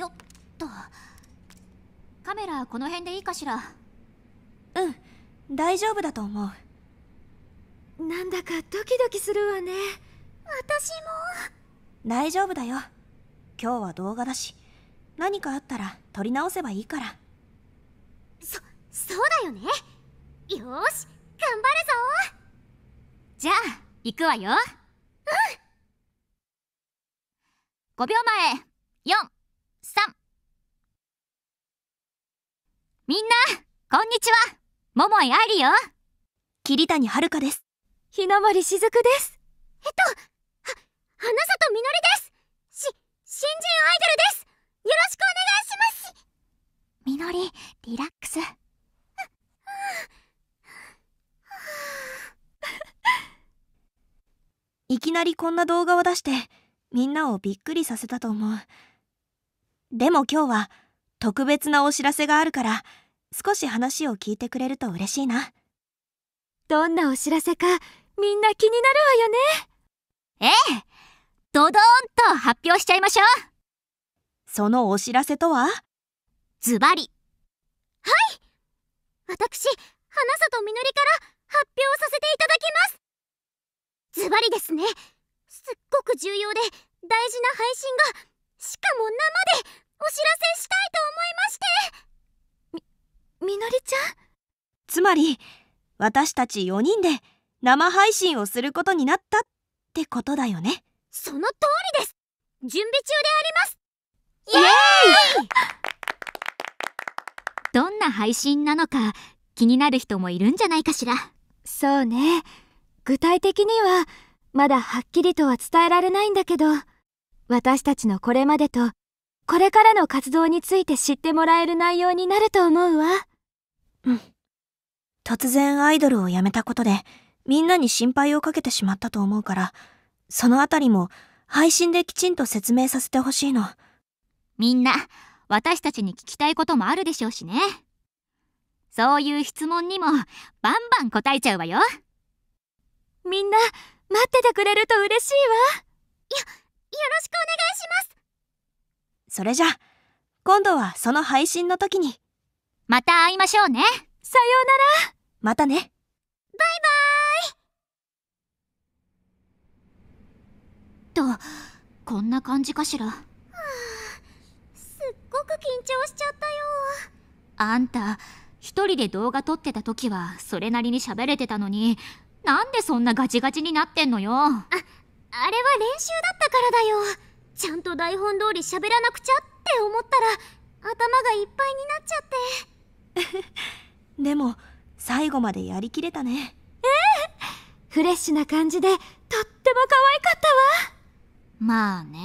よっとカメラこの辺でいいかしらうん大丈夫だと思うなんだかドキドキするわね私も大丈夫だよ今日は動画だし何かあったら撮り直せばいいからそそうだよねよし頑張るぞじゃあ行くわようん5秒前4みんな、こんにちは。桃井愛理よ。桐谷遥です。日の森しずくです。えっと、は、花里みのりです。し、新人アイドルです。よろしくお願いします。みのり、リラックス。いきなりこんな動画を出して、みんなをびっくりさせたと思う。でも今日は、特別なお知らせがあるから、少し話を聞いてくれると嬉しいなどんなお知らせかみんな気になるわよねええドドーンと発表しちゃいましょうそのお知らせとはズバリはい私花里みのりから発表させていただきますズバリですねすっごく重要で大事な配信がしかも生でお知らせしたいと思いましてりちゃんつまり私たち4人で生配信をすることになったってことだよねその通りです準備中でありますイエーイどんな配信なのか気になる人もいるんじゃないかしらそうね具体的にはまだはっきりとは伝えられないんだけど私たちのこれまでとこれからの活動について知ってもらえる内容になると思うわ。うん。突然アイドルを辞めたことで、みんなに心配をかけてしまったと思うから、そのあたりも配信できちんと説明させてほしいの。みんな、私たちに聞きたいこともあるでしょうしね。そういう質問にもバンバン答えちゃうわよ。みんな、待っててくれると嬉しいわ。よ、よろしくお願いします。それじゃ、今度はその配信の時に。また会いましょうね。さようなら。またね。バイバーイと、こんな感じかしら。はあ、すっごく緊張しちゃったよ。あんた、一人で動画撮ってた時はそれなりに喋れてたのに、なんでそんなガチガチになってんのよ。あ、あれは練習だったからだよ。ちゃんと台本通り喋らなくちゃって思ったら、頭がいっぱいになっちゃって。でも最後までやりきれたねええフレッシュな感じでとっても可愛かったわまあね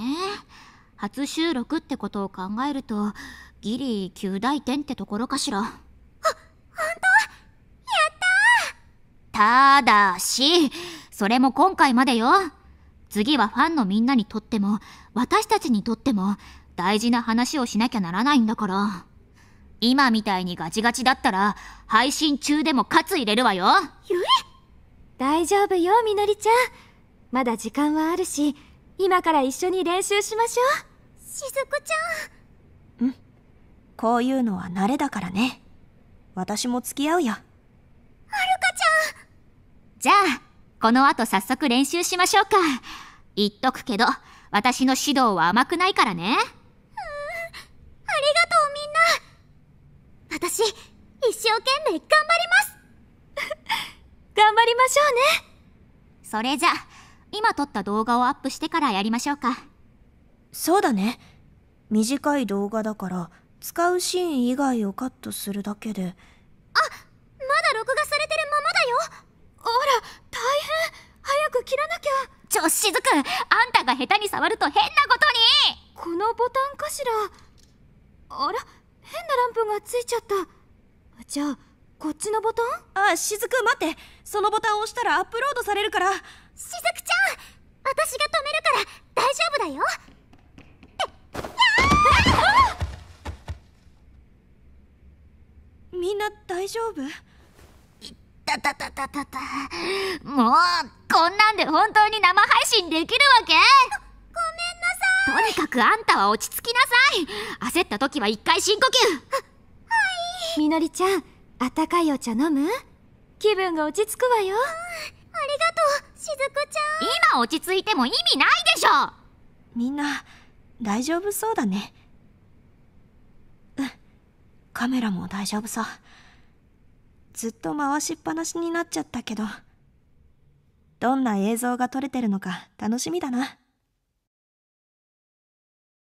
初収録ってことを考えるとギリ9大点ってところかしらほ本当やったただしそれも今回までよ次はファンのみんなにとっても私たちにとっても大事な話をしなきゃならないんだから。今みたいにガチガチだったら配信中でもカツ入れるわよゆえ大丈夫よみのりちゃんまだ時間はあるし今から一緒に練習しましょうしずくちゃんうんこういうのは慣れだからね私も付き合うよはるかちゃんじゃあこの後早速練習しましょうか言っとくけど私の指導は甘くないからね私一生懸命頑張ります 頑張りましょうねそれじゃ今撮った動画をアップしてからやりましょうかそうだね短い動画だから使うシーン以外をカットするだけであまだ録画されてるままだよあら大変早く切らなきゃちょしずくあんたが下手に触ると変なことにこのボタンかしらあら変なランプがついちゃったじゃあこっちのボタンあしずく待ってそのボタンを押したらアップロードされるからしずくちゃん私が止めるから大丈夫だよみんな大丈夫いったたたたたたもうこんなんで本当に生配信できるわけとにかくあんたは落ち着きなさい焦った時は一回深呼吸はいみのりちゃんあったかいお茶飲む気分が落ち着くわよ、うん、ありがとうしずくちゃん今落ち着いても意味ないでしょみんな大丈夫そうだねうんカメラも大丈夫そうずっと回しっぱなしになっちゃったけどどんな映像が撮れてるのか楽しみだな。